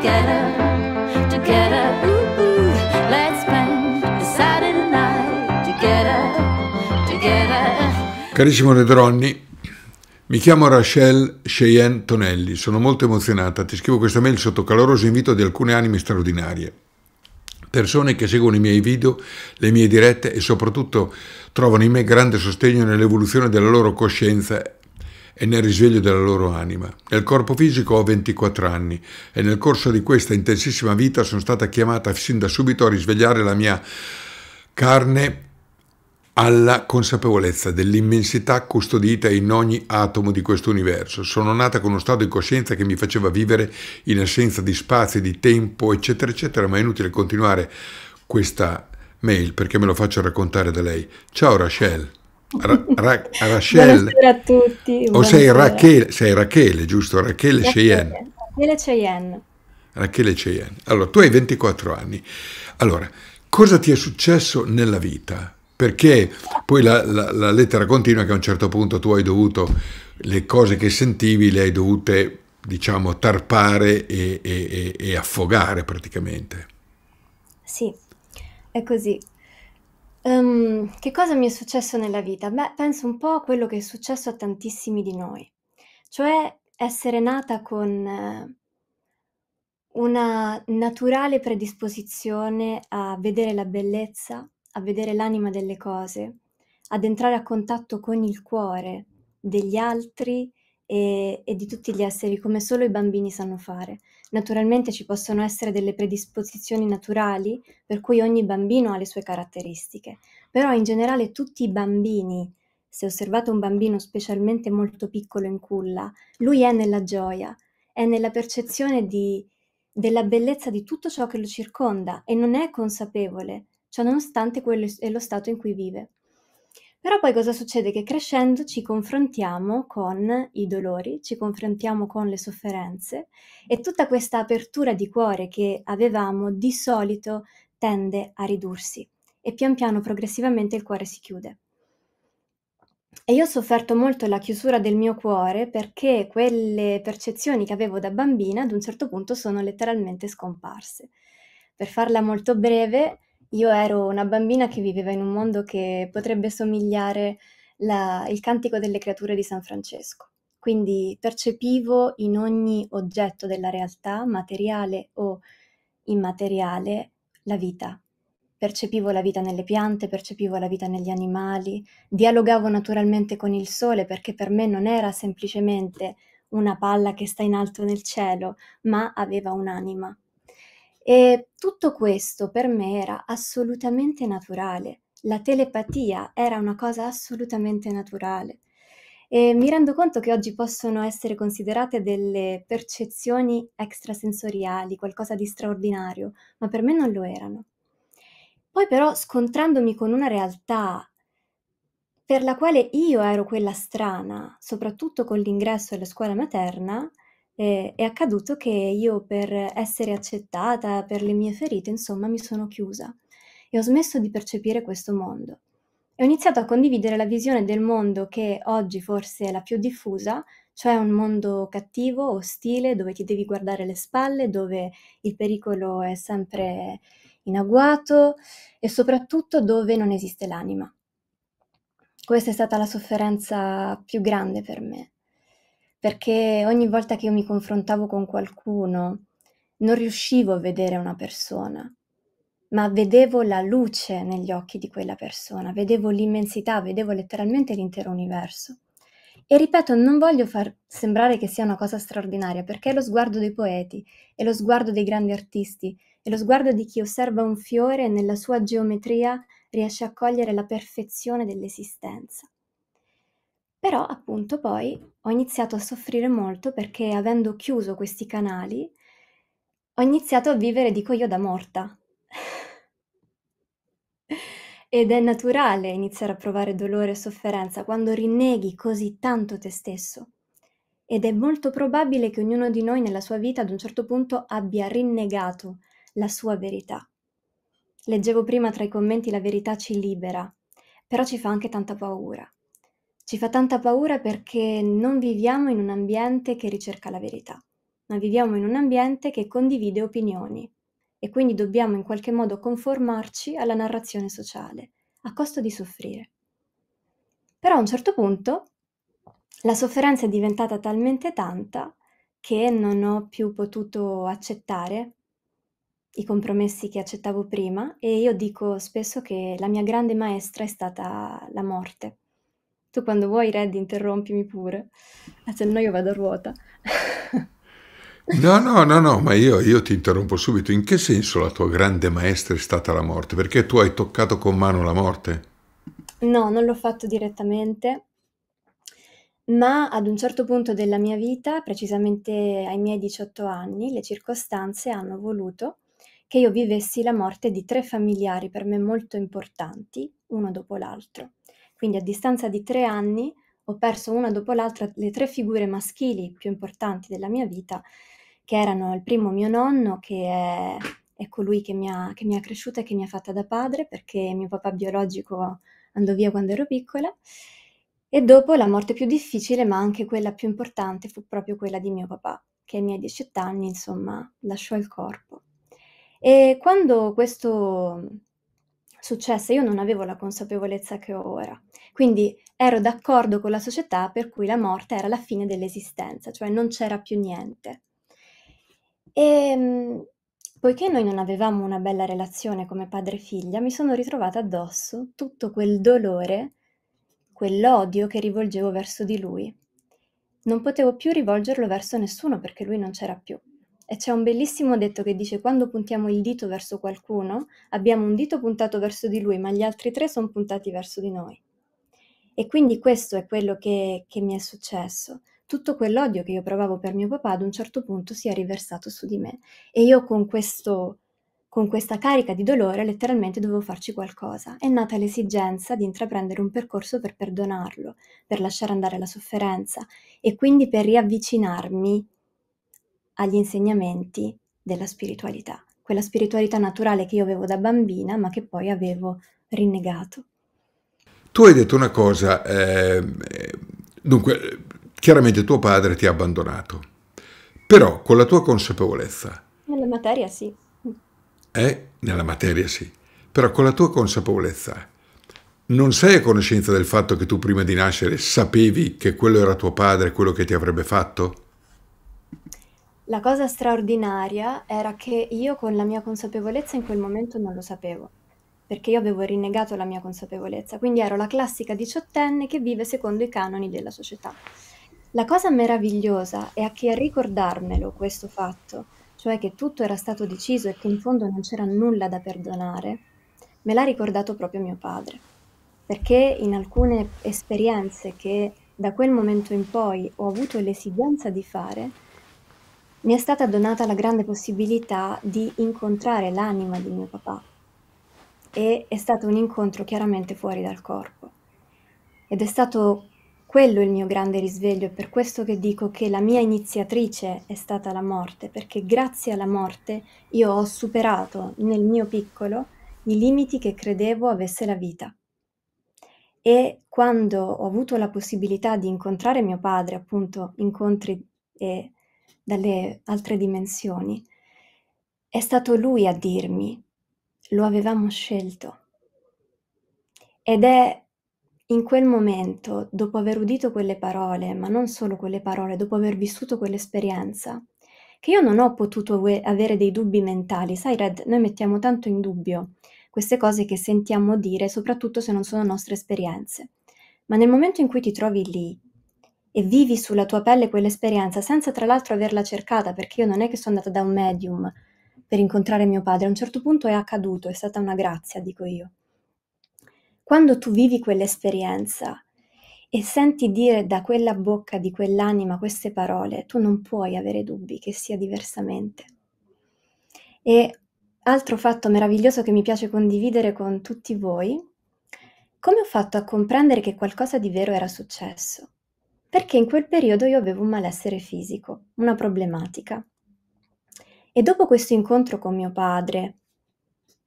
together, together. Ooh, ooh. Let's spend a Saturday night together, together. Carissimo Nedronni, mi chiamo Rachel Cheyenne Tonelli, sono molto emozionata, ti scrivo questa mail sotto caloroso invito di alcune anime straordinarie, persone che seguono i miei video, le mie dirette e soprattutto trovano in me grande sostegno nell'evoluzione della loro coscienza e nel risveglio della loro anima. Nel corpo fisico ho 24 anni e nel corso di questa intensissima vita sono stata chiamata sin da subito a risvegliare la mia carne alla consapevolezza dell'immensità custodita in ogni atomo di questo universo. Sono nata con uno stato di coscienza che mi faceva vivere in assenza di spazi, di tempo, eccetera, eccetera, ma è inutile continuare questa mail perché me lo faccio raccontare da lei. Ciao Rachel. Ra- Ra- Rachel. Buonasera a tutti. O sei Rachele, sei Rachele, giusto? Rachele Cheyenne. Rachele Cheyenne. Rachele Cheyenne. Allora, tu hai 24 anni. Allora, cosa ti è successo nella vita? Perché poi la, la, la lettera continua che a un certo punto tu hai dovuto, le cose che sentivi le hai dovute, diciamo, tarpare e, e, e affogare praticamente. Sì, è così. Ehm, che cosa mi è successo nella vita? Beh, penso un po' a quello che è successo a tantissimi di noi, cioè essere nata con eh, una naturale predisposizione a vedere la bellezza, a vedere l'anima delle cose, ad entrare a contatto con il cuore degli altri e, e di tutti gli esseri, come solo i bambini sanno fare. Naturalmente ci possono essere delle predisposizioni naturali, per cui ogni bambino ha le sue caratteristiche, però in generale tutti i bambini, se osservate un bambino specialmente molto piccolo in culla, lui è nella gioia, è nella percezione di, della bellezza di tutto ciò che lo circonda e non è consapevole, ciò nonostante quello è lo stato in cui vive. Però poi cosa succede? Che crescendo ci confrontiamo con i dolori, ci confrontiamo con le sofferenze e tutta questa apertura di cuore che avevamo di solito tende a ridursi e pian piano progressivamente il cuore si chiude. E io ho sofferto molto la chiusura del mio cuore perché quelle percezioni che avevo da bambina ad un certo punto sono letteralmente scomparse. Per farla molto breve, io ero una bambina che viveva in un mondo che potrebbe somigliare la- il cantico delle creature di San Francesco. Quindi percepivo in ogni oggetto della realtà, materiale o immateriale, la vita. Percepivo la vita nelle piante, percepivo la vita negli animali, dialogavo naturalmente con il sole perché per me non era semplicemente una palla che sta in alto nel cielo, ma aveva un'anima e tutto questo per me era assolutamente naturale. La telepatia era una cosa assolutamente naturale. E mi rendo conto che oggi possono essere considerate delle percezioni extrasensoriali, qualcosa di straordinario, ma per me non lo erano. Poi però scontrandomi con una realtà per la quale io ero quella strana, soprattutto con l'ingresso alla scuola materna, Ehm, è accaduto che io per essere accettata, per le mie ferite, insomma, mi sono chiusa e ho smesso di percepire questo mondo. E ho iniziato a condividere la visione del mondo che oggi forse è la più diffusa, cioè un mondo cattivo, ostile, dove ti devi guardare le spalle, dove il pericolo è sempre in agguato e soprattutto dove non esiste l'anima. Questa è stata la sofferenza più grande per me, perché ogni volta che io mi confrontavo con qualcuno non riuscivo a vedere una persona, ma vedevo la luce negli occhi di quella persona, vedevo l'immensità, vedevo letteralmente l'intero universo. E ripeto, non voglio far sembrare che sia una cosa straordinaria, perché è lo sguardo dei poeti, è lo sguardo dei grandi artisti, è lo sguardo di chi osserva un fiore e nella sua geometria riesce a cogliere la perfezione dell'esistenza. Però appunto poi ho iniziato a soffrire molto perché avendo chiuso questi canali ho iniziato a vivere, dico io, da morta. Ed è naturale iniziare a provare dolore e sofferenza quando rinneghi così tanto te stesso. Ed è molto probabile che ognuno di noi nella sua vita ad un certo punto abbia rinnegato la sua verità. Leggevo prima tra i commenti la verità ci libera, però ci fa anche tanta paura ci fa tanta paura perché non viviamo in un ambiente che ricerca la verità, ma viviamo in un ambiente che condivide opinioni e quindi dobbiamo in qualche modo conformarci alla narrazione sociale, a costo di soffrire. Però a un certo punto la sofferenza è diventata talmente tanta che non ho più potuto accettare i compromessi che accettavo prima e io dico spesso che la mia grande maestra è stata la morte tu quando vuoi, Red, interrompimi pure, eh, se no io vado a ruota. no, no, no, no, ma io, io ti interrompo subito. In che senso la tua grande maestra è stata la morte? Perché tu hai toccato con mano la morte? No, non l'ho fatto direttamente, ma ad un certo punto della mia vita, precisamente ai miei 18 anni, le circostanze hanno voluto che io vivessi la morte di tre familiari per me molto importanti, uno dopo l'altro. Quindi a distanza di tre anni ho perso una dopo l'altra le tre figure maschili più importanti della mia vita, che erano il primo mio nonno, che è, è colui che mi, ha, che mi ha cresciuta e che mi ha fatta da padre, perché mio papà biologico andò via quando ero piccola. E dopo la morte più difficile, ma anche quella più importante, fu proprio quella di mio papà, che ai miei 18 anni, insomma, lasciò il corpo. E quando questo successe, io non avevo la consapevolezza che ho ora. Quindi ero d'accordo con la società per cui la morte era la fine dell'esistenza, cioè non c'era più niente. E ehm, poiché noi non avevamo una bella relazione come padre e figlia, mi sono ritrovata addosso tutto quel dolore, quell'odio che rivolgevo verso di lui. Non potevo più rivolgerlo verso nessuno perché lui non c'era più. E c'è un bellissimo detto che dice quando puntiamo il dito verso qualcuno, abbiamo un dito puntato verso di lui, ma gli altri tre sono puntati verso di noi. E quindi questo è quello che, che mi è successo. Tutto quell'odio che io provavo per mio papà ad un certo punto si è riversato su di me. E io con questo con questa carica di dolore letteralmente dovevo farci qualcosa. È nata l'esigenza di intraprendere un percorso per perdonarlo, per lasciare andare la sofferenza e quindi per riavvicinarmi agli insegnamenti della spiritualità, quella spiritualità naturale che io avevo da bambina ma che poi avevo rinnegato. Tu hai detto una cosa, ehm, eh, dunque chiaramente tuo padre ti ha abbandonato, però con la tua consapevolezza. Nella materia sì. Eh, nella materia sì, però con la tua consapevolezza non sei a conoscenza del fatto che tu prima di nascere sapevi che quello era tuo padre, quello che ti avrebbe fatto? La cosa straordinaria era che io con la mia consapevolezza in quel momento non lo sapevo, perché io avevo rinnegato la mia consapevolezza, quindi ero la classica diciottenne che vive secondo i canoni della società. La cosa meravigliosa è a che a ricordarmelo questo fatto, cioè che tutto era stato deciso e che in fondo non c'era nulla da perdonare, me l'ha ricordato proprio mio padre, perché in alcune esperienze che da quel momento in poi ho avuto l'esigenza di fare, mi è stata donata la grande possibilità di incontrare l'anima di mio papà e è stato un incontro chiaramente fuori dal corpo. Ed è stato quello il mio grande risveglio, è per questo che dico che la mia iniziatrice è stata la morte, perché grazie alla morte io ho superato nel mio piccolo i limiti che credevo avesse la vita. E quando ho avuto la possibilità di incontrare mio padre, appunto incontri e eh, dalle altre dimensioni. È stato lui a dirmi, lo avevamo scelto. Ed è in quel momento, dopo aver udito quelle parole, ma non solo quelle parole, dopo aver vissuto quell'esperienza, che io non ho potuto avere dei dubbi mentali. Sai, Red, noi mettiamo tanto in dubbio queste cose che sentiamo dire, soprattutto se non sono nostre esperienze. Ma nel momento in cui ti trovi lì e vivi sulla tua pelle quell'esperienza senza tra l'altro averla cercata, perché io non è che sono andata da un medium per incontrare mio padre, a un certo punto è accaduto, è stata una grazia, dico io. Quando tu vivi quell'esperienza e senti dire da quella bocca di quell'anima queste parole, tu non puoi avere dubbi che sia diversamente. E altro fatto meraviglioso che mi piace condividere con tutti voi, come ho fatto a comprendere che qualcosa di vero era successo? perché in quel periodo io avevo un malessere fisico, una problematica. E dopo questo incontro con mio padre,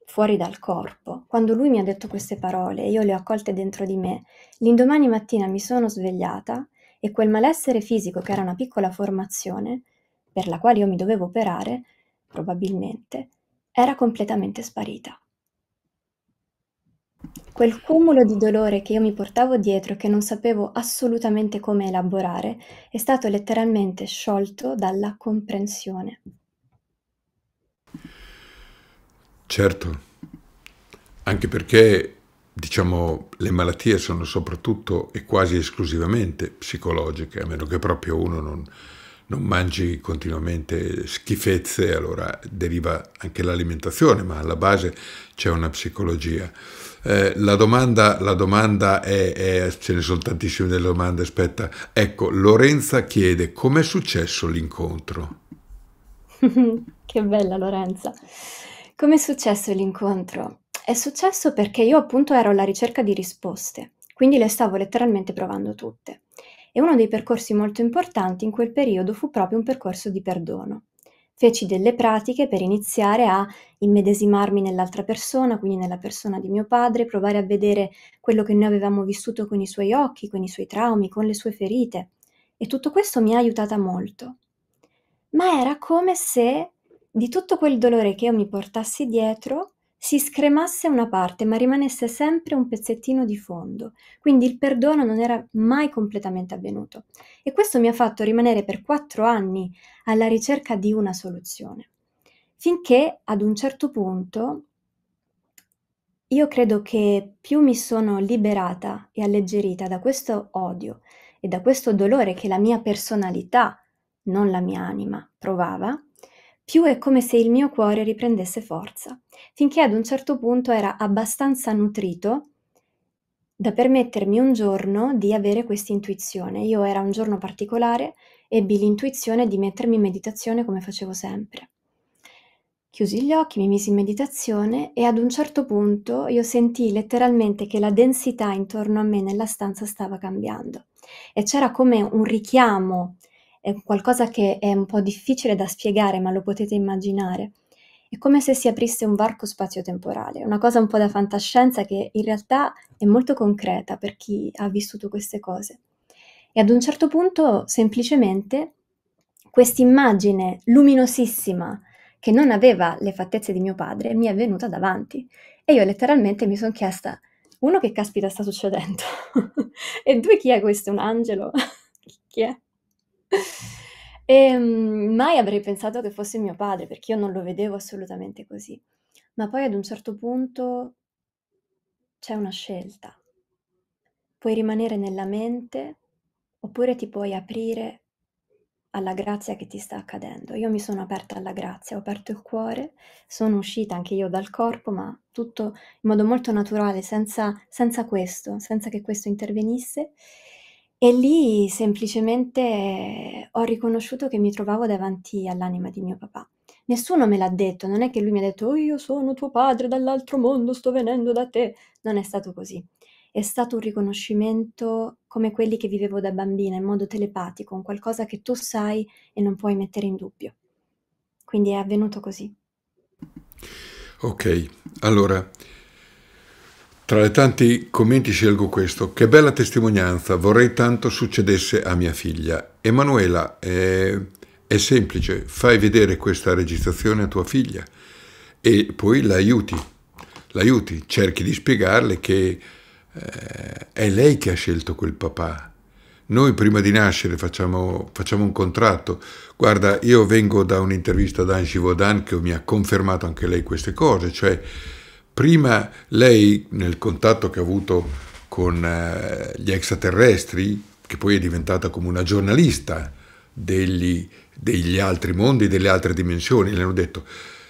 fuori dal corpo, quando lui mi ha detto queste parole e io le ho accolte dentro di me, l'indomani mattina mi sono svegliata e quel malessere fisico, che era una piccola formazione, per la quale io mi dovevo operare, probabilmente, era completamente sparita. Quel cumulo di dolore che io mi portavo dietro e che non sapevo assolutamente come elaborare è stato letteralmente sciolto dalla comprensione. Certo, anche perché diciamo le malattie sono soprattutto e quasi esclusivamente psicologiche, a meno che proprio uno non, non mangi continuamente schifezze, allora deriva anche l'alimentazione, ma alla base c'è una psicologia. Eh, la, domanda, la domanda è, è, ce ne sono tantissime delle domande, aspetta. Ecco, Lorenza chiede com'è successo l'incontro? che bella Lorenza. Come è successo l'incontro? È successo perché io appunto ero alla ricerca di risposte, quindi le stavo letteralmente provando tutte. E uno dei percorsi molto importanti in quel periodo fu proprio un percorso di perdono. Feci delle pratiche per iniziare a immedesimarmi nell'altra persona, quindi nella persona di mio padre, provare a vedere quello che noi avevamo vissuto con i suoi occhi, con i suoi traumi, con le sue ferite. E tutto questo mi ha aiutata molto. Ma era come se di tutto quel dolore che io mi portassi dietro si scremasse una parte ma rimanesse sempre un pezzettino di fondo, quindi il perdono non era mai completamente avvenuto. E questo mi ha fatto rimanere per quattro anni alla ricerca di una soluzione, finché ad un certo punto io credo che più mi sono liberata e alleggerita da questo odio e da questo dolore che la mia personalità, non la mia anima, provava, più è come se il mio cuore riprendesse forza, finché ad un certo punto era abbastanza nutrito da permettermi un giorno di avere questa intuizione. Io era un giorno particolare, ebbi l'intuizione di mettermi in meditazione come facevo sempre. Chiusi gli occhi, mi misi in meditazione e ad un certo punto io sentii letteralmente che la densità intorno a me nella stanza stava cambiando e c'era come un richiamo è qualcosa che è un po' difficile da spiegare, ma lo potete immaginare. È come se si aprisse un varco spazio-temporale, una cosa un po' da fantascienza che in realtà è molto concreta per chi ha vissuto queste cose. E ad un certo punto, semplicemente, questa immagine luminosissima, che non aveva le fattezze di mio padre, mi è venuta davanti. E io letteralmente mi sono chiesta, uno, che caspita sta succedendo? e due, chi è questo? Un angelo? chi è? E ehm, mai avrei pensato che fosse mio padre, perché io non lo vedevo assolutamente così. Ma poi ad un certo punto c'è una scelta. Puoi rimanere nella mente oppure ti puoi aprire alla grazia che ti sta accadendo. Io mi sono aperta alla grazia, ho aperto il cuore, sono uscita anche io dal corpo, ma tutto in modo molto naturale, senza, senza questo, senza che questo intervenisse. E lì semplicemente ho riconosciuto che mi trovavo davanti all'anima di mio papà. Nessuno me l'ha detto, non è che lui mi ha detto oh, io sono tuo padre dall'altro mondo, sto venendo da te. Non è stato così. È stato un riconoscimento come quelli che vivevo da bambina, in modo telepatico, un qualcosa che tu sai e non puoi mettere in dubbio. Quindi è avvenuto così. Ok, allora tra le tanti commenti scelgo questo. Che bella testimonianza, vorrei tanto succedesse a mia figlia. Emanuela, è, eh, è semplice, fai vedere questa registrazione a tua figlia e poi l'aiuti, l'aiuti, cerchi di spiegarle che eh, è lei che ha scelto quel papà. Noi prima di nascere facciamo, facciamo un contratto. Guarda, io vengo da un'intervista ad Angie Vodan che mi ha confermato anche lei queste cose, cioè prima lei nel contatto che ha avuto con eh, gli extraterrestri, che poi è diventata come una giornalista degli, degli altri mondi, delle altre dimensioni, le hanno detto,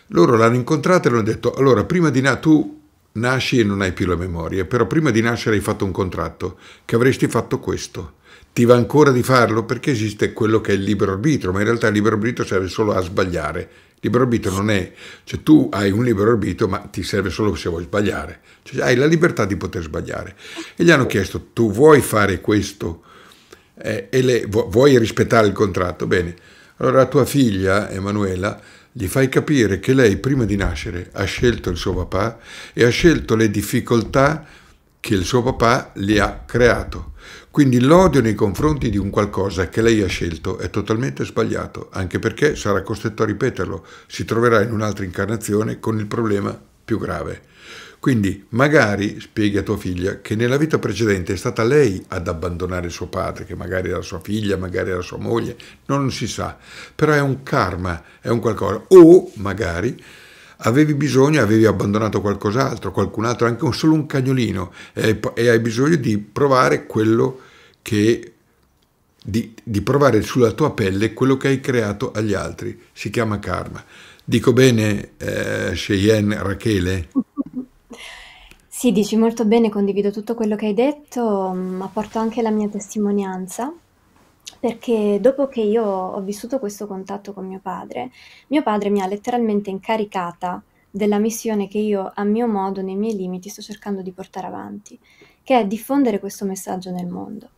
loro l'hanno incontrata e le hanno detto, allora prima di na- tu nasci e non hai più la memoria, però prima di nascere hai fatto un contratto che avresti fatto questo. Ti va ancora di farlo perché esiste quello che è il libero arbitro, ma in realtà il libero arbitro serve solo a sbagliare Libero arbitrio non è, cioè tu hai un libero arbitrio ma ti serve solo se vuoi sbagliare, cioè hai la libertà di poter sbagliare. E gli hanno chiesto, tu vuoi fare questo eh, e le, vuoi rispettare il contratto? Bene, allora a tua figlia Emanuela gli fai capire che lei prima di nascere ha scelto il suo papà e ha scelto le difficoltà che il suo papà le ha creato quindi l'odio nei confronti di un qualcosa che lei ha scelto è totalmente sbagliato, anche perché sarà costretto a ripeterlo, si troverà in un'altra incarnazione con il problema più grave. Quindi magari spieghi a tua figlia che nella vita precedente è stata lei ad abbandonare suo padre, che magari era sua figlia, magari era sua moglie, non si sa, però è un karma, è un qualcosa. O magari avevi bisogno, avevi abbandonato qualcos'altro, qualcun altro, anche un, solo un cagnolino, e, e, hai bisogno di provare quello che... Di, di provare sulla tua pelle quello che hai creato agli altri. Si chiama karma. Dico bene, eh, Cheyenne Rachele? Sì, dici molto bene, condivido tutto quello che hai detto, ma porto anche la mia testimonianza perché dopo che io ho vissuto questo contatto con mio padre, mio padre mi ha letteralmente incaricata della missione che io a mio modo, nei miei limiti, sto cercando di portare avanti, che è diffondere questo messaggio nel mondo.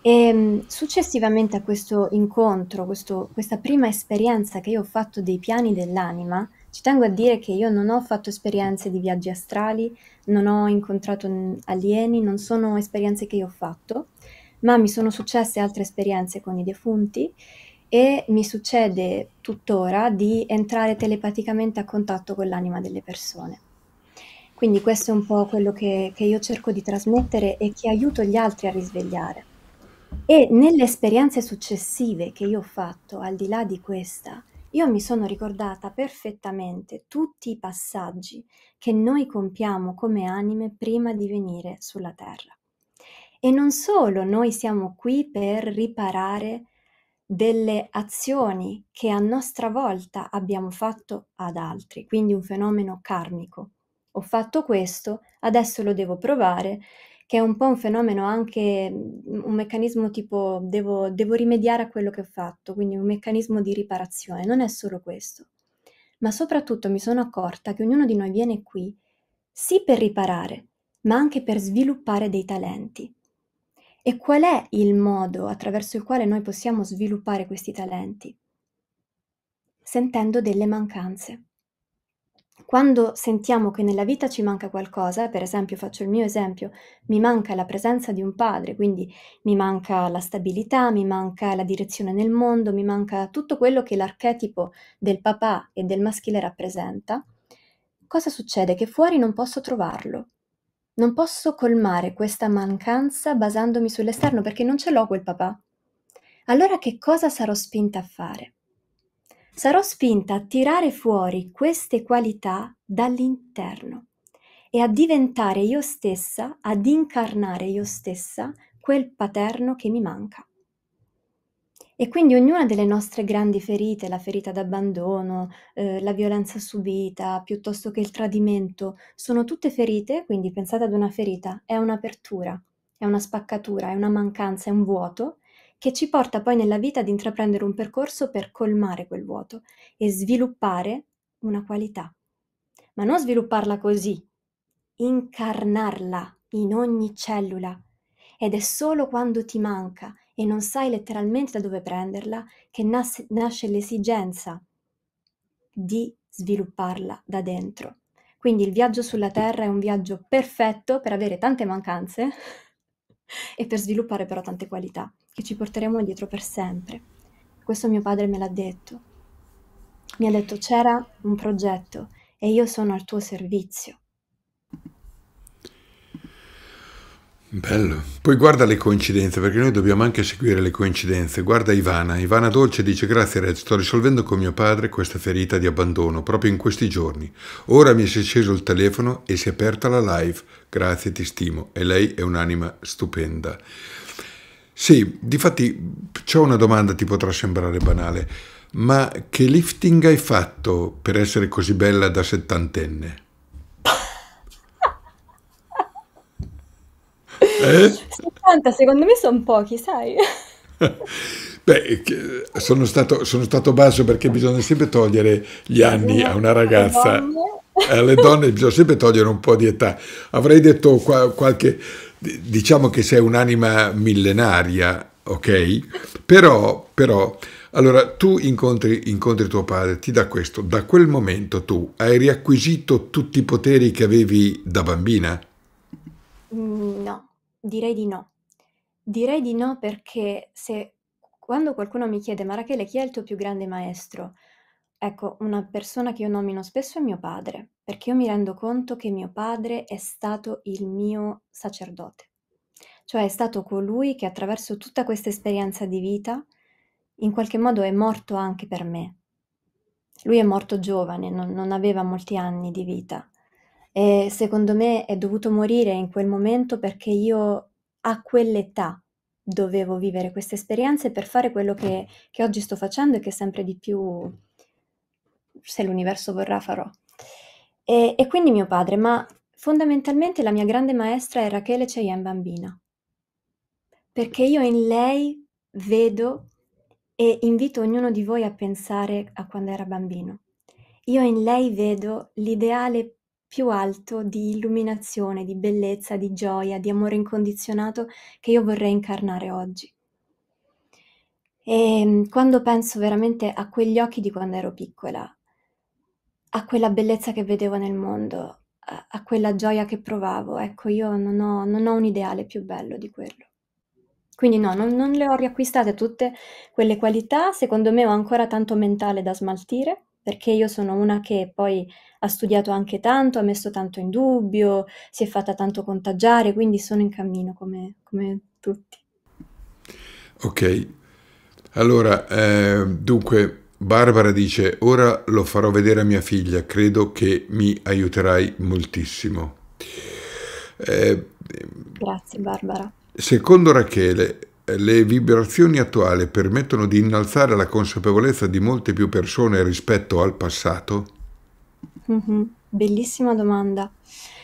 E ehm, successivamente a questo incontro, questo, questa prima esperienza che io ho fatto dei piani dell'anima, ci tengo a dire che io non ho fatto esperienze di viaggi astrali, non ho incontrato alieni, non sono esperienze che io ho fatto, ma mi sono successe altre esperienze con i defunti e mi succede tuttora di entrare telepaticamente a contatto con l'anima delle persone. Quindi questo è un po' quello che, che io cerco di trasmettere e che aiuto gli altri a risvegliare. E nelle esperienze successive che io ho fatto, al di là di questa, io mi sono ricordata perfettamente tutti i passaggi che noi compiamo come anime prima di venire sulla Terra. E non solo, noi siamo qui per riparare delle azioni che a nostra volta abbiamo fatto ad altri, quindi un fenomeno karmico. Ho fatto questo, adesso lo devo provare, che è un po' un fenomeno anche, mm, un meccanismo tipo devo, devo rimediare a quello che ho fatto, quindi un meccanismo di riparazione, non è solo questo. Ma soprattutto mi sono accorta che ognuno di noi viene qui sì per riparare, ma anche per sviluppare dei talenti e qual è il modo attraverso il quale noi possiamo sviluppare questi talenti? Sentendo delle mancanze. Quando sentiamo che nella vita ci manca qualcosa, per esempio faccio il mio esempio, mi manca la presenza di un padre, quindi mi manca la stabilità, mi manca la direzione nel mondo, mi manca tutto quello che l'archetipo del papà e del maschile rappresenta, cosa succede? Che fuori non posso trovarlo. Non posso colmare questa mancanza basandomi sull'esterno perché non ce l'ho quel papà. Allora che cosa sarò spinta a fare? Sarò spinta a tirare fuori queste qualità dall'interno e a diventare io stessa, ad incarnare io stessa quel paterno che mi manca. E quindi ognuna delle nostre grandi ferite, la ferita d'abbandono, ehm, la violenza subita, piuttosto che il tradimento, sono tutte ferite, quindi pensate ad una ferita, è un'apertura, è una spaccatura, è una mancanza, è un vuoto che ci porta poi nella vita ad intraprendere un percorso per colmare quel vuoto e sviluppare una qualità. Ma non svilupparla così, incarnarla in ogni cellula. Ed è solo quando ti manca e non sai letteralmente da dove prenderla, che nasce, nasce l'esigenza di svilupparla da dentro. Quindi il viaggio sulla Terra è un viaggio perfetto per avere tante mancanze e per sviluppare però tante qualità che ci porteremo dietro per sempre. Questo mio padre me l'ha detto. Mi ha detto c'era un progetto e io sono al tuo servizio. Bello. Poi guarda le coincidenze, perché noi dobbiamo anche seguire le coincidenze. Guarda Ivana. Ivana Dolce dice: Grazie, Red, sto risolvendo con mio padre questa ferita di abbandono proprio in questi giorni. Ora mi si è sceso il telefono e si è aperta la live. Grazie, ti stimo. E lei è un'anima stupenda. Sì, difatti c'è una domanda ti potrà sembrare banale, ma che lifting hai fatto per essere così bella da settantenne? Eh? 70 secondo me sono pochi, sai? Beh, sono stato, sono stato, basso perché bisogna sempre togliere gli anni a una ragazza. Alle donne bisogna sempre togliere un po' di età. Avrei detto qualche... Diciamo che sei un'anima millenaria, ok? Però, però, allora tu incontri, incontri tuo padre, ti dà questo. Da quel momento tu hai riacquisito tutti i poteri che avevi da bambina? Mm, no. Direi di no. Direi di no perché se quando qualcuno mi chiede, Marachele chi è il tuo più grande maestro? Ecco, una persona che io nomino spesso è mio padre, perché io mi rendo conto che mio padre è stato il mio sacerdote, cioè è stato colui che attraverso tutta questa esperienza di vita in qualche modo è morto anche per me. Lui è morto giovane, non, non aveva molti anni di vita, e secondo me è dovuto morire in quel momento perché io a quell'età dovevo vivere queste esperienze per fare quello che, che oggi sto facendo e che sempre di più, se l'universo vorrà, farò. E, e quindi mio padre, ma fondamentalmente la mia grande maestra è Rachele Cheyenne Bambina, perché io in lei vedo e invito ognuno di voi a pensare a quando era bambino. Io in lei vedo l'ideale più alto di illuminazione, di bellezza, di gioia, di amore incondizionato che io vorrei incarnare oggi. E ehm, quando penso veramente a quegli occhi di quando ero piccola, a quella bellezza che vedevo nel mondo, a, quella gioia che provavo, ecco, io non ho, non ho, un ideale più bello di quello. Quindi no, non, non le ho riacquistate tutte quelle qualità, secondo me ho ancora tanto mentale da smaltire perché io sono una che poi ha studiato anche tanto, ha messo tanto in dubbio, si è fatta tanto contagiare, quindi sono in cammino come, come tutti. Ok, allora, eh, dunque Barbara dice, ora lo farò vedere a mia figlia, credo che mi aiuterai moltissimo. Eh, Grazie Barbara. Secondo Rachele, le vibrazioni attuali permettono di innalzare la consapevolezza di molte più persone rispetto al passato? Mm-hmm. Bellissima domanda.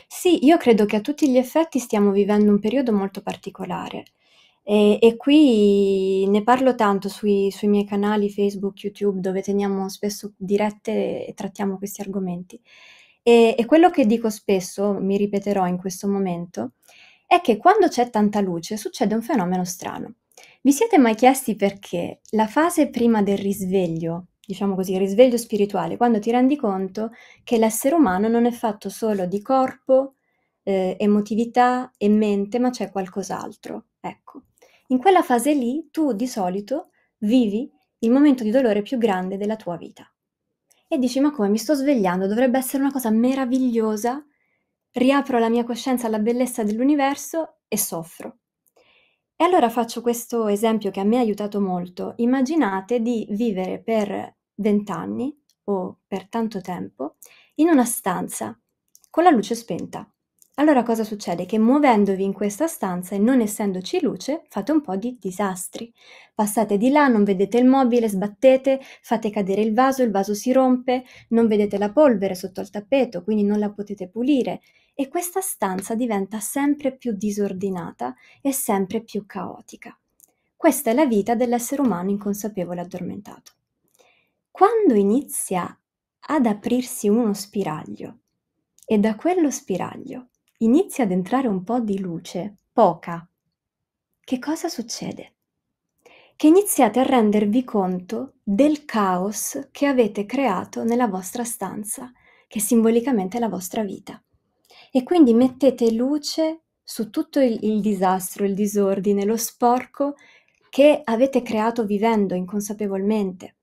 Sì, io credo che a tutti gli effetti stiamo vivendo un periodo molto particolare e, e qui ne parlo tanto sui, sui, miei canali Facebook, YouTube, dove teniamo spesso dirette e trattiamo questi argomenti. E, e quello che dico spesso, mi ripeterò in questo momento, è che quando c'è tanta luce succede un fenomeno strano. Vi siete mai chiesti perché la fase prima del risveglio, diciamo così, il risveglio spirituale, quando ti rendi conto che l'essere umano non è fatto solo di corpo, eh, emotività e mente, ma c'è qualcos'altro. Ecco, in quella fase lì tu di solito vivi il momento di dolore più grande della tua vita. E dici, ma come mi sto svegliando? Dovrebbe essere una cosa meravigliosa riapro la mia coscienza alla bellezza dell'universo e soffro. E allora faccio questo esempio che a me ha aiutato molto. Immaginate di vivere per vent'anni o per tanto tempo in una stanza con la luce spenta. Allora cosa succede? Che muovendovi in questa stanza e non essendoci luce fate un po' di disastri. Passate di là, non vedete il mobile, sbattete, fate cadere il vaso, il vaso si rompe, non vedete la polvere sotto al tappeto, quindi non la potete pulire, e questa stanza diventa sempre più disordinata e sempre più caotica. Questa è la vita dell'essere umano inconsapevole addormentato. Quando inizia ad aprirsi uno spiraglio e da quello spiraglio inizia ad entrare un po' di luce, poca, che cosa succede? Che iniziate a rendervi conto del caos che avete creato nella vostra stanza, che simbolicamente è la vostra vita. E quindi mettete luce su tutto il, il disastro, il disordine, lo sporco che avete creato vivendo inconsapevolmente.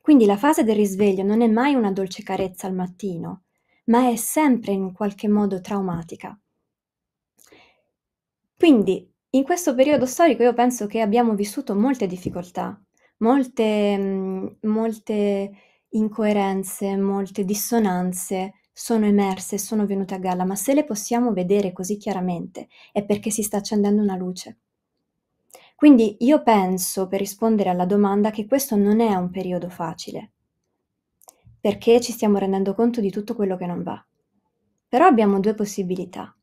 Quindi la fase del risveglio non è mai una dolce carezza al mattino, ma è sempre in qualche modo traumatica. Quindi in questo periodo storico io penso che abbiamo vissuto molte difficoltà, molte, mm, molte incoerenze, molte dissonanze, sono emerse, sono venute a galla, ma se le possiamo vedere così chiaramente è perché si sta accendendo una luce. Quindi io penso, per rispondere alla domanda, che questo non è un periodo facile, perché ci stiamo rendendo conto di tutto quello che non va. Però abbiamo due possibilità.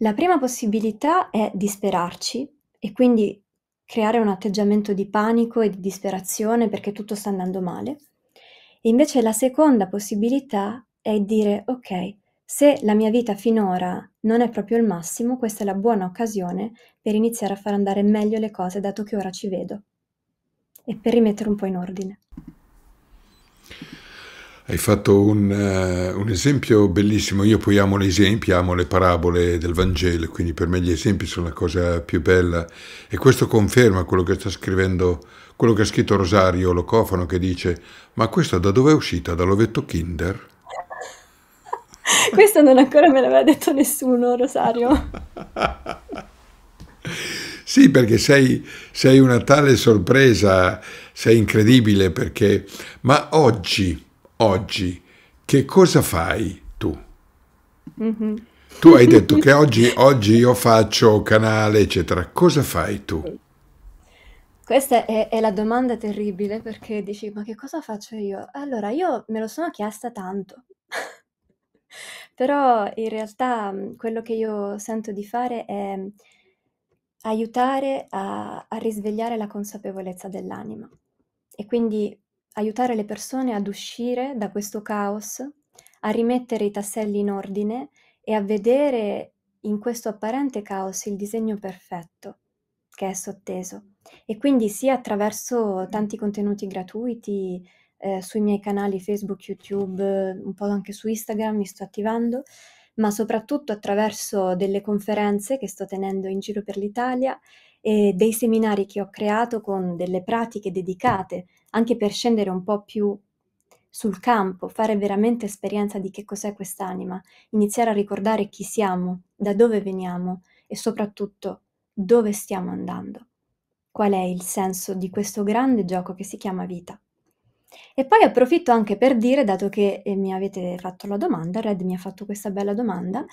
La prima possibilità è disperarci e quindi creare un atteggiamento di panico e di disperazione perché tutto sta andando male. E invece la seconda possibilità e dire ok, se la mia vita finora non è proprio il massimo, questa è la buona occasione per iniziare a far andare meglio le cose, dato che ora ci vedo, e per rimettere un po' in ordine. Hai fatto un, uh, un, esempio bellissimo, io poi amo gli esempi, amo le parabole del Vangelo, quindi per me gli esempi sono la cosa più bella e questo conferma quello che sta scrivendo, quello che ha scritto Rosario Locofano che dice ma questa da dove è uscita? Dall'ovetto Kinder? Questo non ancora me l'aveva detto nessuno, Rosario. Sì, perché sei, sei, una tale sorpresa, sei incredibile perché... Ma oggi, oggi, che cosa fai tu? Mm-hmm. Tu hai detto che oggi, oggi, io faccio canale, eccetera. Cosa fai tu? Questa è, è, la domanda terribile perché dici, ma che cosa faccio io? Allora, io me lo sono chiesta tanto. Però in realtà mhmm, quello che io sento di fare è mhmm, aiutare a, a risvegliare la consapevolezza dell'anima e quindi aiutare le persone ad uscire da questo caos, a rimettere i tasselli in ordine e a vedere in questo apparente caos il disegno perfetto che è sotteso. E quindi sia attraverso tanti contenuti gratuiti, eh, sui miei canali Facebook, YouTube, un po' anche su Instagram mi sto attivando, ma soprattutto attraverso delle conferenze che sto tenendo in giro per l'Italia e dei seminari che ho creato con delle pratiche dedicate, anche per scendere un po' più sul campo, fare veramente esperienza di che cos'è quest'anima, iniziare a ricordare chi siamo, da dove veniamo e soprattutto dove stiamo andando. Qual è il senso di questo grande gioco che si chiama vita? E poi approfitto anche per dire, dato che eh, mi avete fatto la domanda, Red mi ha fatto questa bella domanda,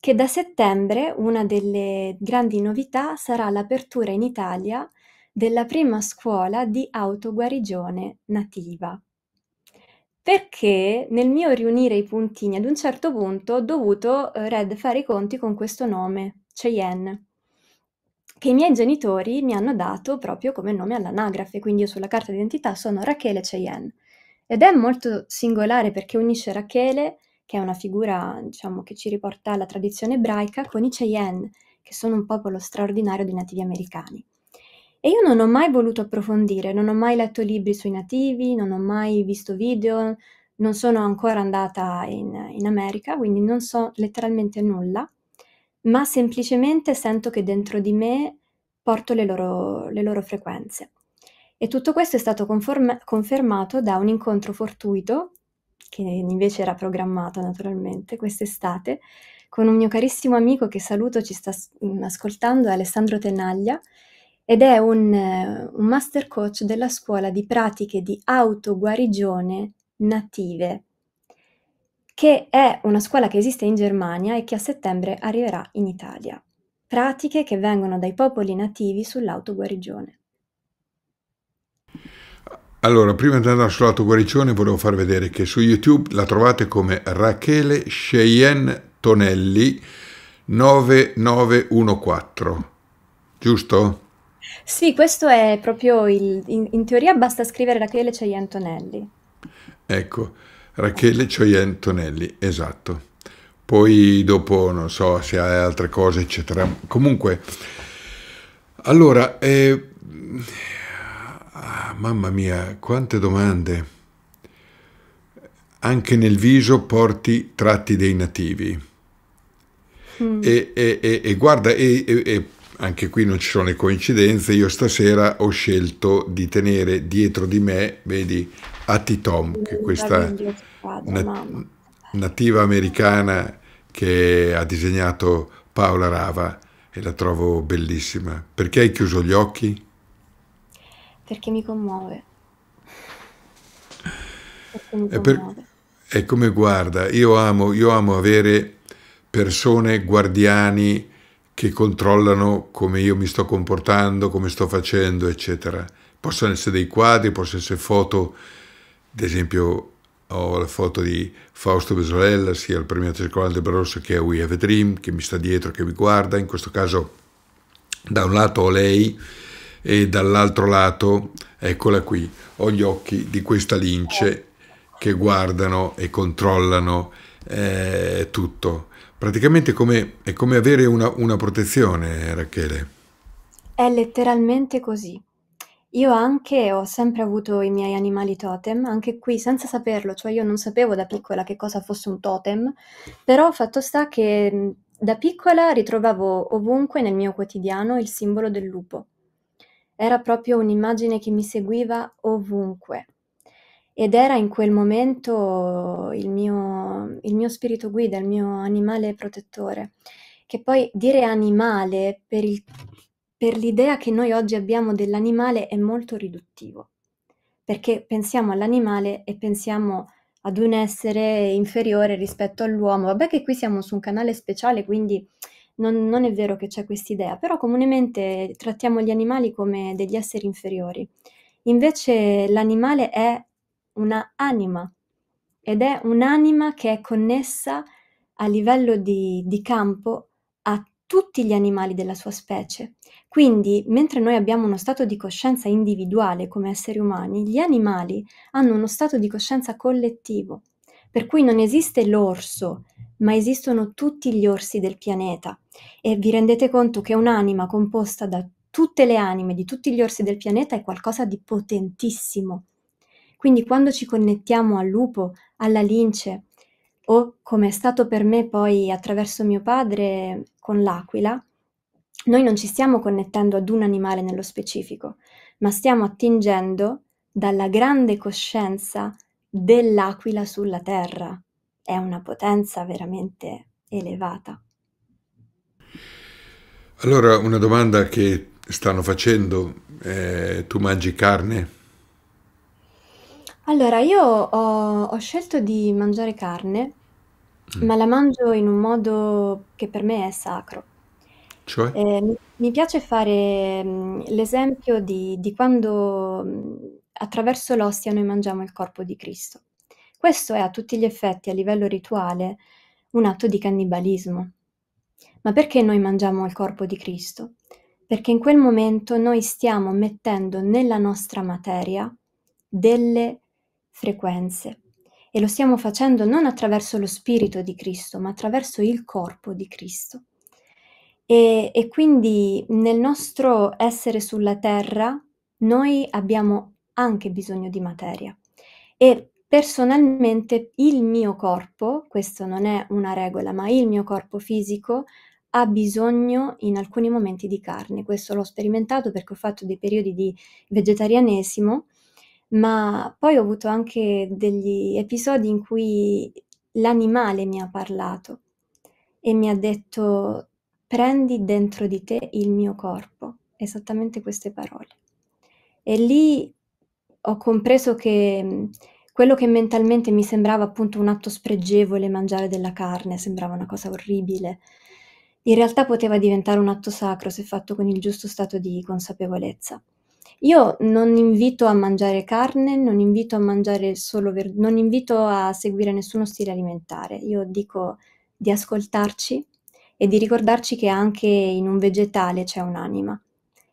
che da settembre una delle grandi novità sarà l'apertura in Italia della prima scuola di autoguarigione nativa. Perché nel mio riunire i puntini ad un certo punto ho dovuto, eh, Red, fare i conti con questo nome, Cheyenne che i miei genitori mi hanno dato proprio come nome all'anagrafe, quindi io sulla carta d'identità sono Rachele Cheyenne. Ed è molto singolare perché unisce Rachele, che è una figura diciamo, che ci riporta alla tradizione ebraica, con i Cheyenne, che sono un popolo straordinario di nativi americani. E io non ho mai voluto approfondire, non ho mai letto libri sui nativi, non ho mai visto video, non sono ancora andata in, in America, quindi non so letteralmente nulla ma semplicemente sento che dentro di me porto le loro, le loro frequenze. E tutto questo è stato conform- confermato da un incontro fortuito, che invece era programmato naturalmente quest'estate, con un mio carissimo amico che saluto, ci sta mm, ascoltando, è Alessandro Tenaglia, ed è un, eh, un master coach della scuola di pratiche di autoguarigione native che è una scuola che esiste in Germania e che a settembre arriverà in Italia. Pratiche che vengono dai popoli nativi sull'autoguarigione. Allora, prima di andare sull'autoguarigione volevo far vedere che su YouTube la trovate come Rachele Cheyenne Tonelli 9914, giusto? Sì, questo è proprio il... In, in teoria basta scrivere Rachele Cheyenne Tonelli. Ecco. Rachele Cioia Antonelli, esatto. Poi dopo non so se hai altre cose, eccetera. Comunque, allora, eh, ah, mamma mia, quante domande. Anche nel viso porti tratti dei nativi. Mm. E, e, e, e, guarda, e anche qui non ci sono le coincidenze, io stasera ho scelto di tenere dietro di me, vedi, Atti Tom, che è questa nat nativa americana che ha disegnato Paola Rava e la trovo bellissima. Perché hai chiuso gli occhi? Perché mi commuove. Perché mi commuove. È, è come guarda, io amo, io amo avere persone, guardiani che controllano come io mi sto comportando, come sto facendo, eccetera. Possono essere dei quadri, possono essere foto ad esempio ho la foto di Fausto Besolella, sia al premio Circolare del Barosso che a We Have a Dream, che mi sta dietro, che mi guarda. In questo caso da un lato ho lei e dall'altro lato, eccola qui, ho gli occhi di questa lince che guardano e controllano eh, tutto. Praticamente come, è come avere una, una protezione, Rachele. È letteralmente così. Io anche ho sempre avuto i miei animali totem, anche qui senza saperlo, cioè io non sapevo da piccola che cosa fosse un totem, però fatto sta che da piccola ritrovavo ovunque nel mio quotidiano il simbolo del lupo. Era proprio un'immagine che mi seguiva ovunque ed era in quel momento il mio, il mio spirito guida, il mio animale protettore, che poi dire animale per il per l'idea che noi oggi abbiamo dell'animale è molto riduttivo, perché pensiamo all'animale e pensiamo ad un essere inferiore rispetto all'uomo. Vabbè che qui siamo su un canale speciale, quindi non, non è vero che c'è questa idea, però comunemente trattiamo gli animali come degli esseri inferiori. Invece l'animale è una anima ed è un'anima che è connessa a livello di, di campo a tutti gli animali della sua specie quindi, mentre noi abbiamo uno stato di coscienza individuale come esseri umani, gli animali hanno uno stato di coscienza collettivo, per cui non esiste l'orso, ma esistono tutti gli orsi del pianeta. E vi rendete conto che un'anima composta da tutte le anime di tutti gli orsi del pianeta è qualcosa di potentissimo. Quindi quando ci connettiamo al lupo, alla lince, o come è stato per me poi attraverso mio padre con l'aquila, noi non ci stiamo connettendo ad un animale nello specifico, ma stiamo attingendo dalla grande coscienza dell'aquila sulla terra. È una potenza veramente elevata. Allora, una domanda che stanno facendo, eh, tu mangi carne? Allora, io ho, ho scelto di mangiare carne, mm. ma la mangio in un modo che per me è sacro. Cioè? Eh, mi piace fare mm, l'esempio di, di quando mm, attraverso l'ostia noi mangiamo il corpo di Cristo. Questo è a tutti gli effetti, a livello rituale, un atto di cannibalismo. Ma perché noi mangiamo il corpo di Cristo? Perché in quel momento noi stiamo mettendo nella nostra materia delle frequenze e lo stiamo facendo non attraverso lo spirito di Cristo, ma attraverso il corpo di Cristo. E, e quindi nel nostro essere sulla Terra noi abbiamo anche bisogno di materia. E personalmente il mio corpo, questo non è una regola, ma il mio corpo fisico ha bisogno in alcuni momenti di carne. Questo l'ho sperimentato perché ho fatto dei periodi di vegetarianesimo, ma poi ho avuto anche degli episodi in cui l'animale mi ha parlato e mi ha detto prendi dentro di te il mio corpo, esattamente queste parole. E lì ho compreso che mm, quello che mentalmente mi sembrava appunto un atto spregevole, mangiare della carne, sembrava una cosa orribile, in realtà poteva diventare un atto sacro se fatto con il giusto stato di consapevolezza. Io non invito a mangiare carne, non invito a mangiare solo verdure, non invito a seguire nessuno stile alimentare. Io dico di ascoltarci, e di ricordarci che anche in un vegetale c'è un'anima.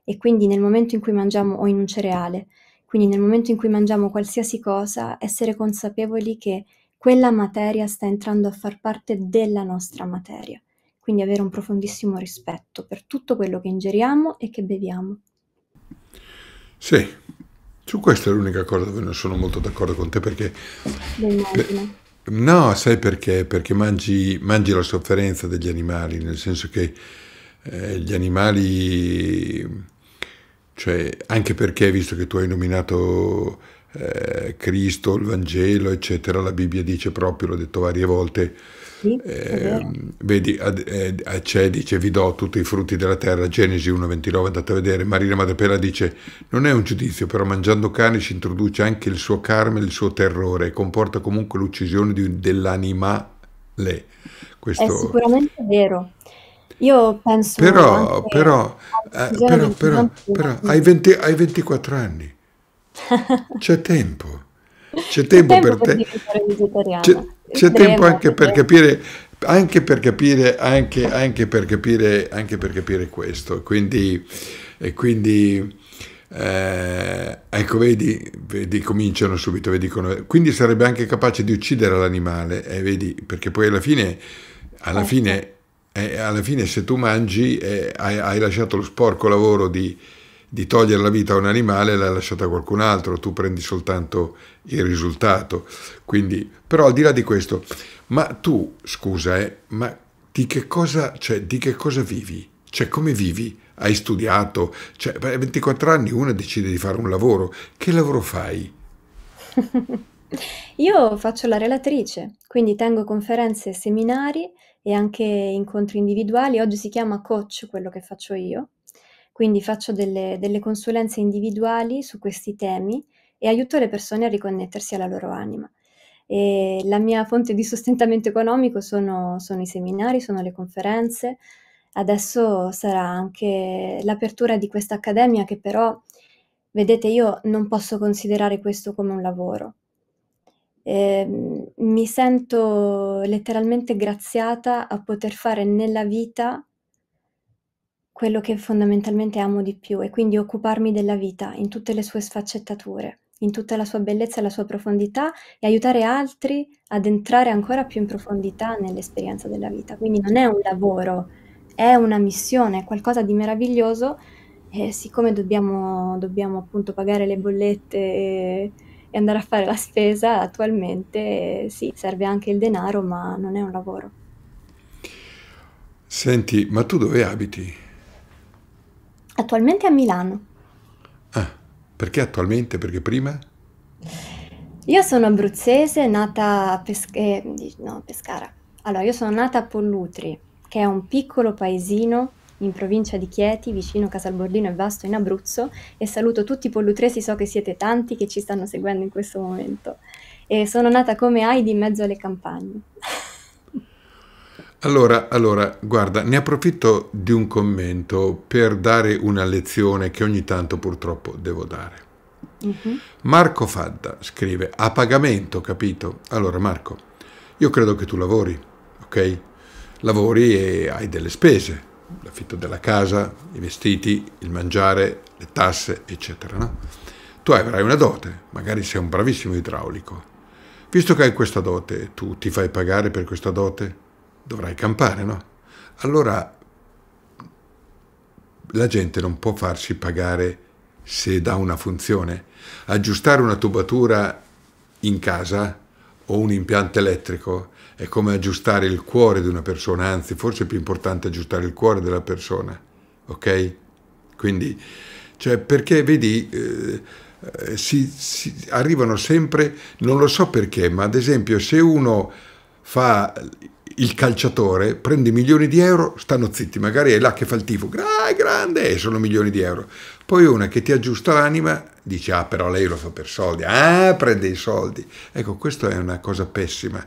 E quindi nel momento in cui mangiamo o in un cereale, quindi nel momento in cui mangiamo qualsiasi cosa, essere consapevoli che quella materia sta entrando a far parte della nostra materia, quindi avere un profondissimo rispetto per tutto quello che ingeriamo e che beviamo. Sì, su questa è l'unica cosa dove non sono molto d'accordo con te perché... Beh, No, sai perché? Perché mangi, mangi la sofferenza degli animali, nel senso che eh, gli animali, cioè, anche perché, visto che tu hai nominato eh, Cristo, il Vangelo, eccetera, la Bibbia dice proprio, l'ho detto varie volte, sì, ehm, eh, vedi, eh, c'è, dice, vi do tutti i frutti della terra, Genesi 1.29, andate a vedere, Marina Madrepera dice, non è un giudizio, però mangiando carne si introduce anche il suo carne, il suo terrore, e comporta comunque l'uccisione di, dell'animale. Questo... È sicuramente vero. Io penso... Però, però, eh, però, però, però hai, 20, hai 24 anni, c'è tempo. C'è tempo, tempo, per, te. c'è, c'è tempo anche per eh. capire anche per capire, anche, anche per capire, anche per capire questo. Quindi, e quindi eh, ecco, vedi, vedi, cominciano subito, vedi, quindi sarebbe anche capace di uccidere l'animale, eh, vedi, perché poi alla fine, alla certo. fine, eh, alla fine se tu mangi eh, hai, hai, lasciato lo sporco lavoro di, di togliere la vita a un animale l'ha lasciata a qualcun altro, tu prendi soltanto il risultato. Quindi, però al di là di questo, ma tu, scusa, eh, ma di che cosa, cioè, di che cosa vivi? Cioè, come vivi? Hai studiato? Cioè, a 24 anni uno decide di fare un lavoro. Che lavoro fai? Io faccio la relatrice, quindi tengo conferenze, seminari e anche incontri individuali. Oggi si chiama coach quello che faccio io, quindi faccio delle, delle consulenze individuali su questi temi e aiuto le persone a riconnettersi alla loro anima. E la mia fonte di sostentamento economico sono, sono i seminari, sono le conferenze, adesso sarà anche l'apertura di questa accademia che però, vedete, io non posso considerare questo come un lavoro. E ehm, mi sento letteralmente graziata a poter fare nella vita quello che fondamentalmente amo di più e quindi occuparmi della vita in tutte le sue sfaccettature, in tutta la sua bellezza e la sua profondità e aiutare altri ad entrare ancora più in profondità nell'esperienza della vita. Quindi non è un lavoro, è una missione, è qualcosa di meraviglioso e siccome dobbiamo, dobbiamo appunto pagare le bollette e, e andare a fare la spesa attualmente, sì, serve anche il denaro, ma non è un lavoro. Senti, ma tu dove abiti? Attualmente a Milano. Ah, perché attualmente? Perché prima? Io sono abruzzese, nata a Pes- eh, no, Pescara. Allora, io sono nata a Pollutri, che è un piccolo paesino in provincia di Chieti, vicino Casalbordino e Vasto in Abruzzo e saluto tutti i pollutresi, so che siete tanti che ci stanno seguendo in questo momento. E sono nata come Heidi in mezzo alle campagne. Allora, allora, guarda, ne approfitto di un commento per dare una lezione che ogni tanto purtroppo devo dare. Uh-huh. Marco Fadda scrive a pagamento, capito? Allora Marco, io credo che tu lavori, ok? Lavori e hai delle spese, l'affitto della casa, i vestiti, il mangiare, le tasse, eccetera, no? Tu avrai una dote, magari sei un bravissimo idraulico. Visto che hai questa dote, tu ti fai pagare per questa dote? dovrai campare, no? Allora la gente non può farsi pagare se dà una funzione. Aggiustare una tubatura in casa o un impianto elettrico è come aggiustare il cuore di una persona, anzi forse è più importante aggiustare il cuore della persona, ok? Quindi, cioè perché vedi, eh, si, si arrivano sempre, non lo so perché, ma ad esempio se uno fa il calciatore prende milioni di euro, stanno zitti, magari è là che fa il tifo, ah, grande, eh, sono milioni di euro. Poi una che ti aggiusta l'anima dice, ah però lei lo fa per soldi, ah prende i soldi. Ecco, questa è una cosa pessima.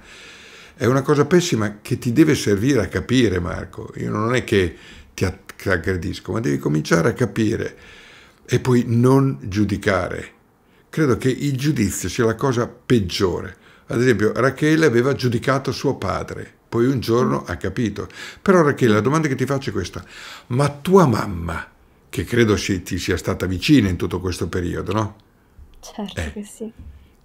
È una cosa pessima che ti deve servire a capire, Marco. Io non è che ti aggredisco, ma devi cominciare a capire e poi non giudicare. Credo che il giudizio sia la cosa peggiore. Ad esempio, Rachele aveva giudicato suo padre, poi un giorno ha capito. Però Rachele, la domanda che ti faccio è questa, ma tua mamma, che credo ti sia stata vicina in tutto questo periodo, no? Certo eh, che sì.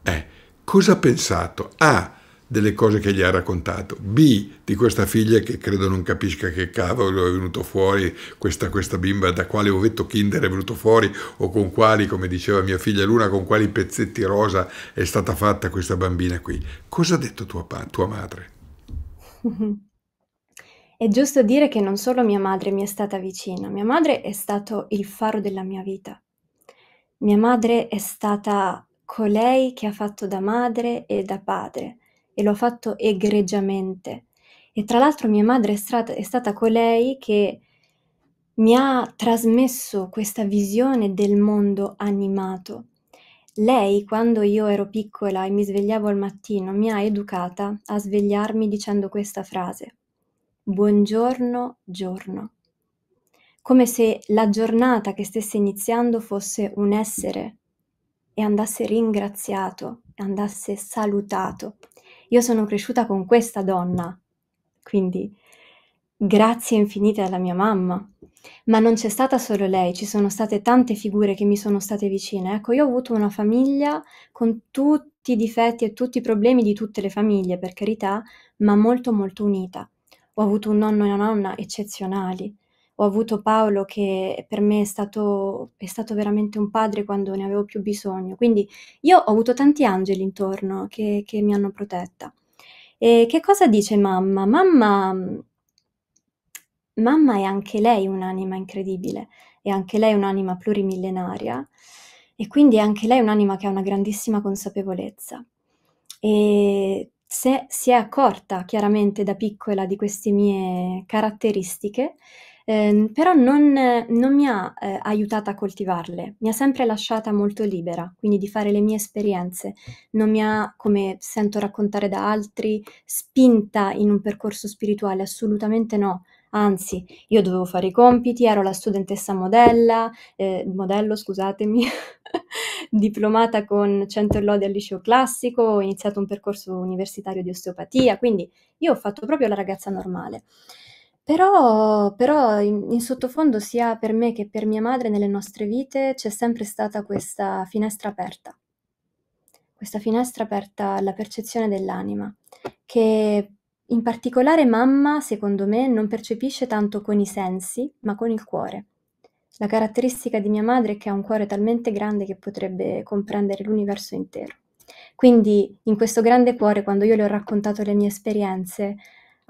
Eh, cosa ha pensato? Ah, delle cose che gli ha raccontato, B di questa figlia che credo non capisca che cavolo è venuto fuori questa, questa bimba, da quale ovetto kinder è venuto fuori o con quali, come diceva mia figlia Luna, con quali pezzetti rosa è stata fatta questa bambina qui. Cosa ha detto tua, tua madre? È giusto dire che non solo mia madre mi è stata vicina, mia madre è stato il faro della mia vita. Mia madre è stata colei che ha fatto da madre e da padre e lo ha fatto egregiamente. E tra l'altro mia madre è, stata, è stata colei che mi ha trasmesso questa visione del mondo animato. Lei, quando io ero piccola e mi svegliavo al mattino, mi ha educata a svegliarmi dicendo questa frase. Buongiorno, giorno. Come se la giornata che stesse iniziando fosse un essere e andasse ringraziato, andasse salutato io sono cresciuta con questa donna, quindi grazie infinite alla mia mamma. Ma non c'è stata solo lei, ci sono state tante figure che mi sono state vicine. Ecco, io ho avuto una famiglia con tutti i difetti e tutti i problemi di tutte le famiglie, per carità, ma molto molto unita. Ho avuto un nonno e una nonna eccezionali, ho avuto Paolo che per me è stato, è stato, veramente un padre quando ne avevo più bisogno. Quindi io ho avuto tanti angeli intorno che, che mi hanno protetta. E che cosa dice mamma? Mamma, mamma è anche lei un'anima incredibile, è anche lei un'anima plurimillenaria e quindi è anche lei un'anima che ha una grandissima consapevolezza. E se si è accorta chiaramente da piccola di queste mie caratteristiche Ehm, però non, non, mi ha eh, aiutata a coltivarle, mi ha sempre lasciata molto libera, quindi di fare le mie esperienze, non mi ha, come sento raccontare da altri, spinta in un percorso spirituale, assolutamente no. Anzi, io dovevo fare i compiti, ero la studentessa modella, eh, modello, scusatemi, diplomata con 100 lodi al liceo classico, ho iniziato un percorso universitario di osteopatia, quindi io ho fatto proprio la ragazza normale. Però però in in sottofondo sia per me che per mia madre nelle nostre vite c'è sempre stata questa finestra aperta questa finestra aperta alla percezione dell'anima, che in particolare mamma, secondo me, non percepisce tanto con i sensi, ma con il cuore. La caratteristica di mia madre è che ha un cuore talmente grande che potrebbe comprendere l'universo intero. Quindi in questo grande cuore, quando io le ho raccontato le mie esperienze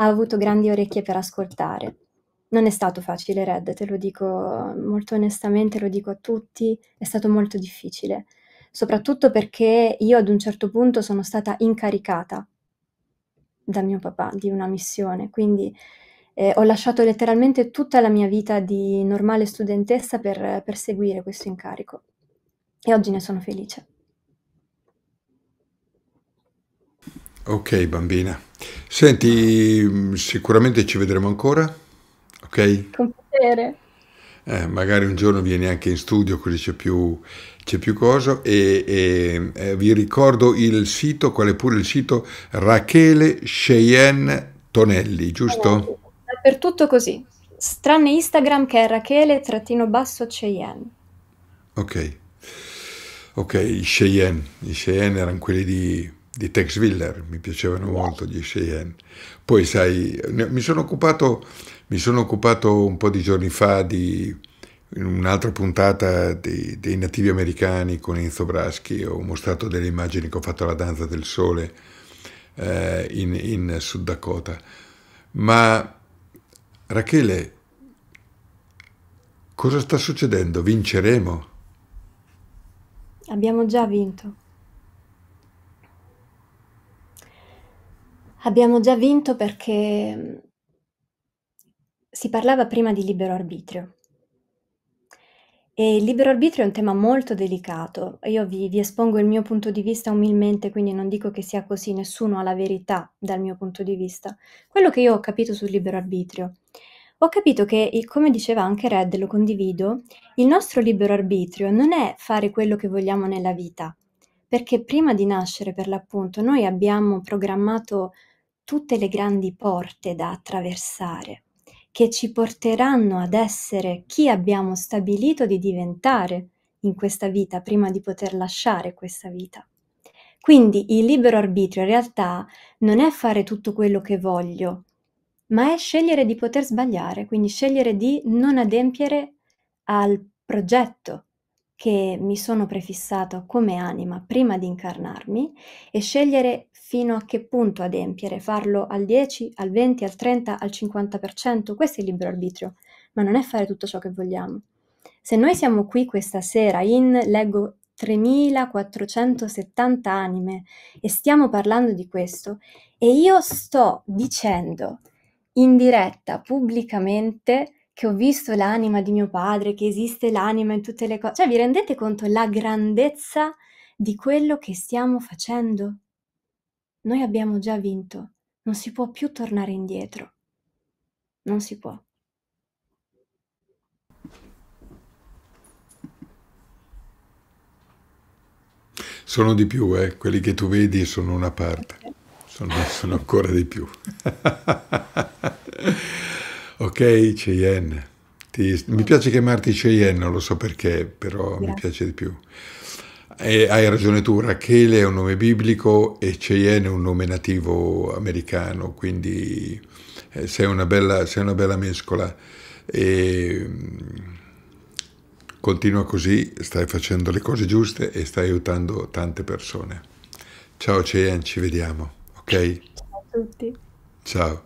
ha avuto grandi orecchie per ascoltare. Non è stato facile, Red, te lo dico molto onestamente, lo dico a tutti, è stato molto difficile, soprattutto perché io ad un certo punto sono stata incaricata da mio papà di una missione, quindi eh, ho lasciato letteralmente tutta la mia vita di normale studentessa per, per seguire questo incarico e oggi ne sono felice. Ok bambina. Senti, mm, sicuramente ci vedremo ancora, ok? Con piacere. Eh, magari un giorno vieni anche in studio così c'è più, c'è più cosa e, e eh, vi ricordo il sito, qual è pure il sito Rachele Cheyenne Tonelli, giusto? Dappertutto così, tranne Instagram che è Rachele-Cheyenne. Ok, ok, i Cheyenne, i Cheyenne erano quelli di di Tex Willer, mi piacevano molto gli Cheyenne. Poi sai, mi sono occupato, mi sono occupato un po' di giorni fa di un'altra puntata dei, dei nativi americani con Enzo Braschi, ho mostrato delle immagini che ho fatto alla danza del sole eh, in, in Sud Dakota. Ma Rachele, cosa sta succedendo? Vinceremo? Abbiamo già vinto. Abbiamo già vinto perché mm, si parlava prima di libero arbitrio. E il libero arbitrio è un tema molto delicato. Io vi, vi, espongo il mio punto di vista umilmente, quindi non dico che sia così, nessuno ha la verità dal mio punto di vista. Quello che io ho capito sul libero arbitrio. Ho capito che, come diceva anche Red, lo condivido, il nostro libero arbitrio non è fare quello che vogliamo nella vita, perché prima di nascere, per l'appunto, noi abbiamo programmato tutte le grandi porte da attraversare che ci porteranno ad essere chi abbiamo stabilito di diventare in questa vita prima di poter lasciare questa vita. Quindi il libero arbitrio in realtà non è fare tutto quello che voglio, ma è scegliere di poter sbagliare, quindi scegliere di non adempiere al progetto che mi sono prefissato come anima prima di incarnarmi e scegliere fino a che punto adempiere, farlo al 10, al 20, al 30, al 50%, questo è il libero arbitrio, ma non è fare tutto ciò che vogliamo. Se noi siamo qui questa sera in leggo 3470 anime e stiamo parlando di questo e io sto dicendo in diretta pubblicamente che ho visto l'anima di mio padre, che esiste l'anima in tutte le cose. Cioè, vi rendete conto la grandezza di quello che stiamo facendo? Noi abbiamo già vinto, non si può più tornare indietro. Non si può. Sono di più, eh. quelli che tu vedi sono una parte, sono, sono ancora di più. Ok, Cheyenne. Ti, mi piace chiamarti Cheyenne, non lo so perché, però yeah. mi piace di più. E hai ragione tu, Rachele è un nome biblico e Cheyenne è un nome nativo americano, quindi eh, sei una bella, sei una bella mescola. E, mm, continua così, stai facendo le cose giuste e stai aiutando tante persone. Ciao Cheyenne, ci vediamo, ok? Ciao a tutti. Ciao.